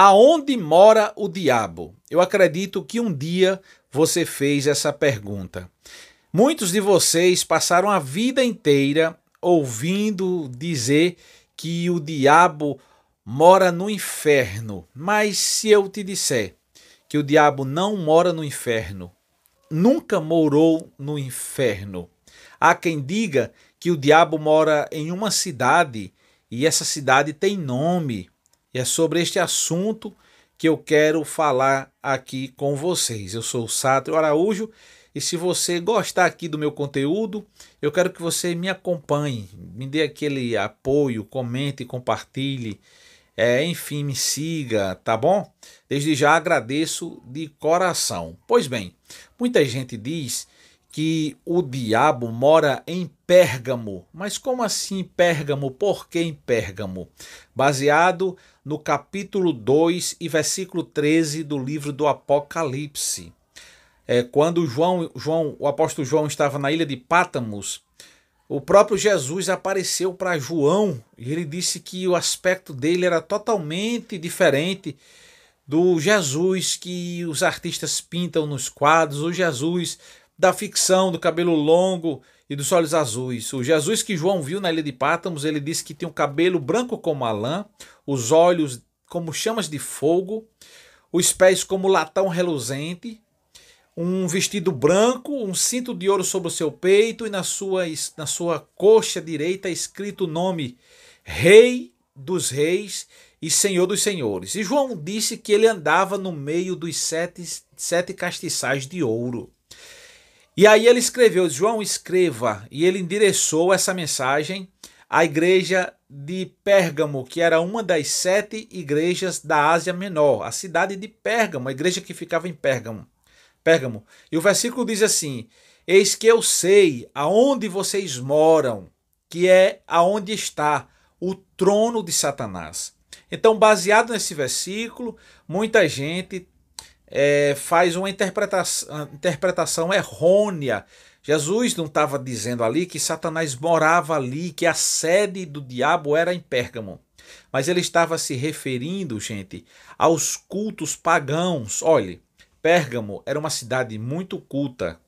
Aonde mora o diabo? Eu acredito que um dia você fez essa pergunta. Muitos de vocês passaram a vida inteira ouvindo dizer que o diabo mora no inferno. Mas se eu te disser que o diabo não mora no inferno, nunca morou no inferno. Há quem diga que o diabo mora em uma cidade e essa cidade tem nome é sobre este assunto que eu quero falar aqui com vocês. Eu sou o Sátrio Araújo e se você gostar aqui do meu conteúdo, eu quero que você me acompanhe, me dê aquele apoio, comente, compartilhe, é, enfim, me siga, tá bom? Desde já agradeço de coração. Pois bem, muita gente diz que o diabo mora em Pérgamo. Mas como assim Pérgamo? Por que em Pérgamo? Baseado no capítulo 2 e versículo 13 do livro do Apocalipse. É, quando João, João, o apóstolo João estava na ilha de Pátamos, o próprio Jesus apareceu para João e ele disse que o aspecto dele era totalmente diferente do Jesus que os artistas pintam nos quadros, o Jesus da ficção, do cabelo longo e dos olhos azuis. O Jesus que João viu na ilha de Pátamos, ele disse que tinha um cabelo branco como a lã, os olhos como chamas de fogo, os pés como latão reluzente, um vestido branco, um cinto de ouro sobre o seu peito e na sua, na sua coxa direita escrito o nome Rei dos Reis e Senhor dos Senhores. E João disse que ele andava no meio dos sete, sete castiçais de ouro. E aí ele escreveu, João escreva, e ele endereçou essa mensagem à igreja de Pérgamo, que era uma das sete igrejas da Ásia Menor, a cidade de Pérgamo, a igreja que ficava em Pérgamo. Pérgamo. E o versículo diz assim: Eis que eu sei aonde vocês moram, que é aonde está o trono de Satanás. Então, baseado nesse versículo, muita gente é, faz uma interpretação, interpretação errônea. Jesus não estava dizendo ali que Satanás morava ali, que a sede do diabo era em Pérgamo. Mas ele estava se referindo, gente, aos cultos pagãos. Olhe, Pérgamo era uma cidade muito culta.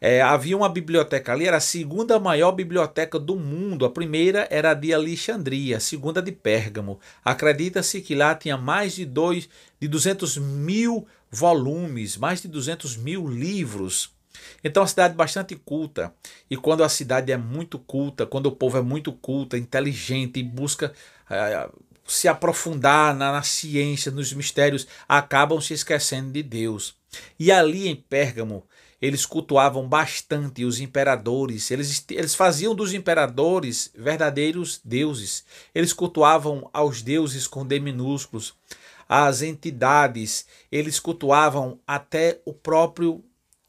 É, havia uma biblioteca ali, era a segunda maior biblioteca do mundo. A primeira era a de Alexandria, a segunda de Pérgamo. Acredita-se que lá tinha mais de, dois, de 200 mil volumes, mais de 200 mil livros. Então, é uma cidade bastante culta. E quando a cidade é muito culta, quando o povo é muito culta, é inteligente e busca é, se aprofundar na, na ciência, nos mistérios, acabam se esquecendo de Deus. E ali em Pérgamo, eles cultuavam bastante os imperadores, eles, eles faziam dos imperadores verdadeiros deuses, eles cultuavam aos deuses com D minúsculos, as entidades, eles cultuavam até o próprio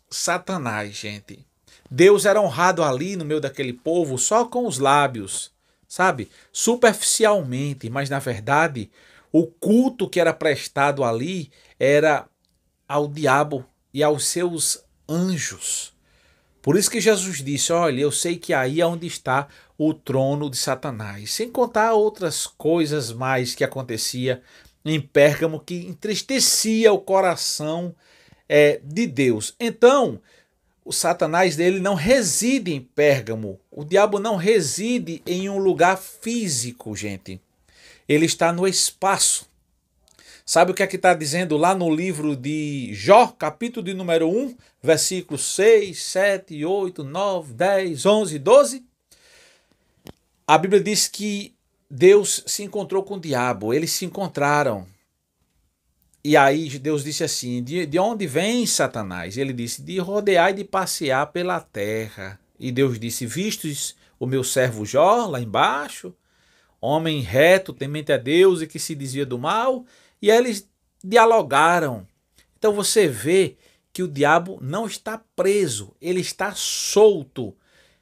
Satanás, gente. Deus era honrado ali no meio daquele povo só com os lábios, sabe? Superficialmente, mas na verdade, o culto que era prestado ali era ao diabo e aos seus anjos. Por isso que Jesus disse: Olha, eu sei que aí é onde está o trono de Satanás. Sem contar outras coisas mais que acontecia em Pérgamo que entristecia o coração é, de Deus. Então, o Satanás dele não reside em Pérgamo. O diabo não reside em um lugar físico, gente. Ele está no espaço. Sabe o que é que está dizendo lá no livro de Jó, capítulo de número 1, versículos 6, 7, 8, 9, 10, 11, 12? A Bíblia diz que Deus se encontrou com o diabo, eles se encontraram. E aí Deus disse assim: De, de onde vem Satanás? Ele disse: De rodear e de passear pela terra. E Deus disse: Vistes o meu servo Jó lá embaixo, homem reto, temente a Deus e que se dizia do mal. E aí eles dialogaram. Então você vê que o diabo não está preso, ele está solto,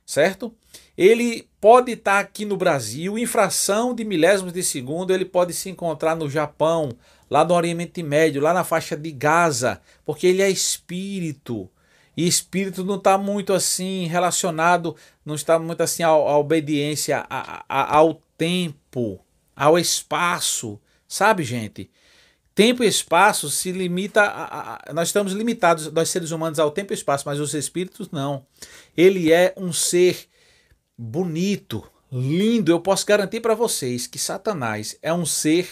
certo? ele pode estar aqui no Brasil, em fração de milésimos de segundo, ele pode se encontrar no Japão, lá no Oriente Médio, lá na faixa de Gaza, porque ele é espírito. E espírito não está muito assim relacionado, não está muito assim à, obediência ao tempo, ao espaço, sabe, gente? Tempo e espaço se limita. A, a, nós estamos limitados, nós seres humanos, ao tempo e espaço, mas os espíritos não. Ele é um ser bonito, lindo. Eu posso garantir para vocês que Satanás é um ser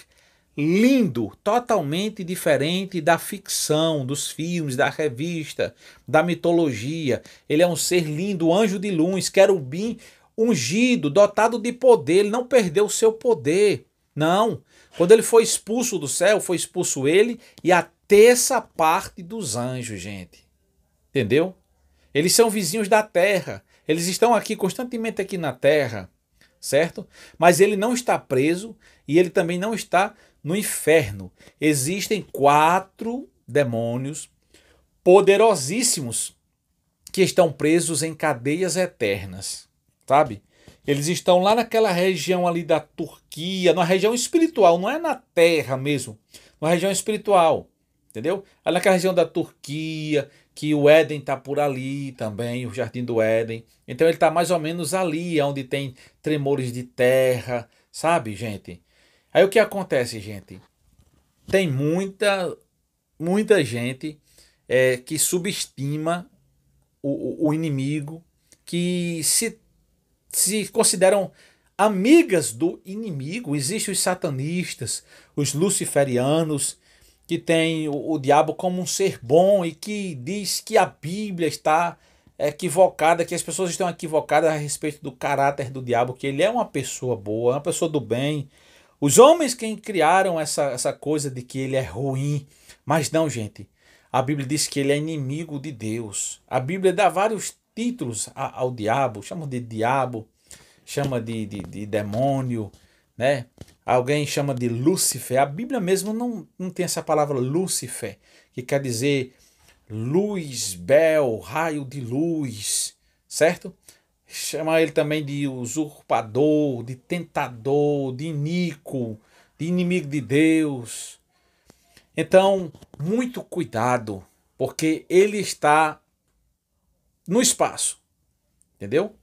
lindo, totalmente diferente da ficção, dos filmes, da revista, da mitologia. Ele é um ser lindo, anjo de luz, querubim ungido, dotado de poder, ele não perdeu o seu poder. Não. Quando ele foi expulso do céu, foi expulso ele e a terça parte dos anjos, gente. Entendeu? Eles são vizinhos da terra. Eles estão aqui constantemente aqui na terra, certo? Mas ele não está preso e ele também não está no inferno. Existem quatro demônios poderosíssimos que estão presos em cadeias eternas, sabe? Eles estão lá naquela região ali da Turquia, na região espiritual, não é na terra mesmo, na região espiritual. Entendeu? Ali naquela região da Turquia, que o Éden está por ali também, o Jardim do Éden. Então ele está mais ou menos ali, é onde tem tremores de terra, sabe, gente? Aí o que acontece, gente? Tem muita, muita gente é, que subestima o, o inimigo, que se, se consideram amigas do inimigo. Existem os satanistas, os luciferianos, que tem o, o diabo como um ser bom e que diz que a Bíblia está equivocada, que as pessoas estão equivocadas a respeito do caráter do diabo, que ele é uma pessoa boa, uma pessoa do bem. Os homens que criaram essa, essa coisa de que ele é ruim. Mas não, gente. A Bíblia diz que ele é inimigo de Deus. A Bíblia dá vários títulos ao diabo, chama de diabo, chama de, de, de demônio, né? alguém chama de Lúcifer. A Bíblia mesmo não, não tem essa palavra Lúcifer, que quer dizer luz, bel, raio de luz, certo? Chama ele também de usurpador, de tentador, de inico, de inimigo de Deus. Então, muito cuidado, porque ele está no espaço, entendeu?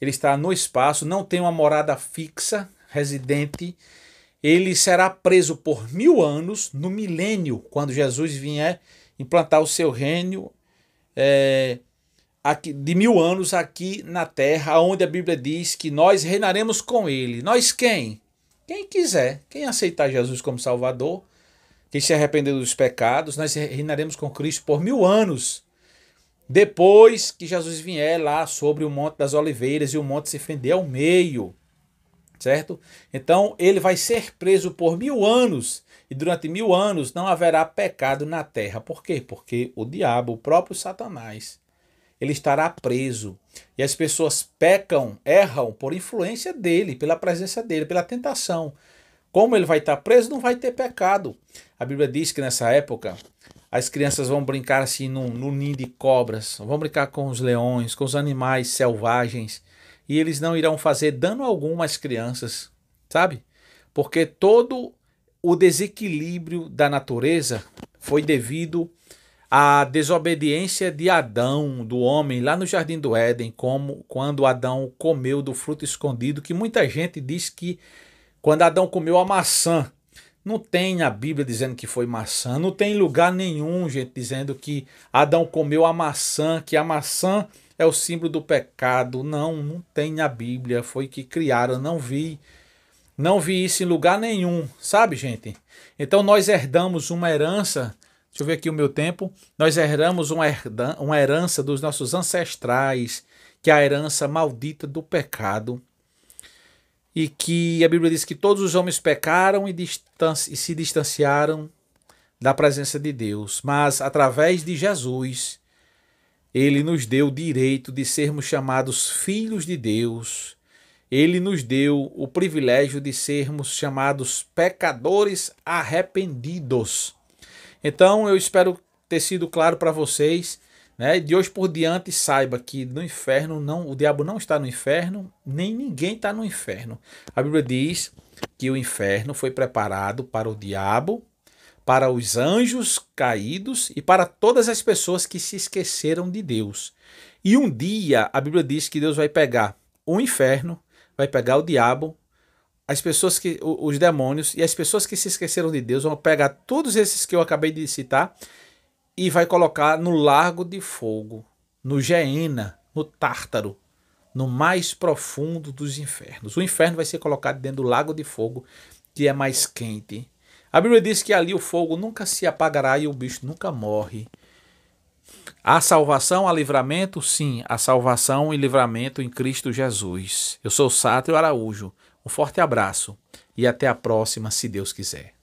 Ele está no espaço, não tem uma morada fixa, residente, ele será preso por mil anos no milênio, quando Jesus vier implantar o seu reino é, aqui, de mil anos aqui na terra, onde a Bíblia diz que nós reinaremos com ele. Nós quem? Quem quiser, quem aceitar Jesus como Salvador, quem se arrepender dos pecados, nós reinaremos com Cristo por mil anos. Depois que Jesus vier lá sobre o Monte das Oliveiras e o monte se fender ao meio certo? Então ele vai ser preso por mil anos e durante mil anos não haverá pecado na terra. Por quê? Porque o diabo, o próprio Satanás, ele estará preso. E as pessoas pecam, erram por influência dele, pela presença dele, pela tentação. Como ele vai estar preso, não vai ter pecado. A Bíblia diz que nessa época as crianças vão brincar assim no, no ninho de cobras, vão brincar com os leões, com os animais selvagens e eles não irão fazer dano algum às crianças, sabe? Porque todo o desequilíbrio da natureza foi devido à desobediência de Adão, do homem, lá no jardim do Éden, como quando Adão comeu do fruto escondido, que muita gente diz que quando Adão comeu a maçã, não tem a Bíblia dizendo que foi maçã, não tem lugar nenhum, gente, dizendo que Adão comeu a maçã, que a maçã é o símbolo do pecado. Não, não tem na Bíblia, foi que criaram, não vi. Não vi isso em lugar nenhum, sabe, gente? Então nós herdamos uma herança, deixa eu ver aqui o meu tempo, nós herdamos uma, uma herança dos nossos ancestrais, que é a herança maldita do pecado. E que a Bíblia diz que todos os homens pecaram e, distanci, e se distanciaram da presença de Deus. Mas através de Jesus, ele nos deu o direito de sermos chamados filhos de Deus. Ele nos deu o privilégio de sermos chamados pecadores arrependidos. Então, eu espero ter sido claro para vocês. Né? De hoje por diante, saiba que no inferno não, o diabo não está no inferno, nem ninguém está no inferno. A Bíblia diz que o inferno foi preparado para o diabo para os anjos caídos e para todas as pessoas que se esqueceram de Deus. E um dia a Bíblia diz que Deus vai pegar o inferno, vai pegar o diabo, as pessoas que os demônios e as pessoas que se esqueceram de Deus vão pegar todos esses que eu acabei de citar e vai colocar no lago de fogo, no Geena, no Tártaro, no mais profundo dos infernos. O inferno vai ser colocado dentro do lago de fogo, que é mais quente a Bíblia diz que ali o fogo nunca se apagará e o bicho nunca morre. Há salvação, há livramento? Sim, há salvação e livramento em Cristo Jesus. Eu sou Sátrio Araújo. Um forte abraço e até a próxima, se Deus quiser.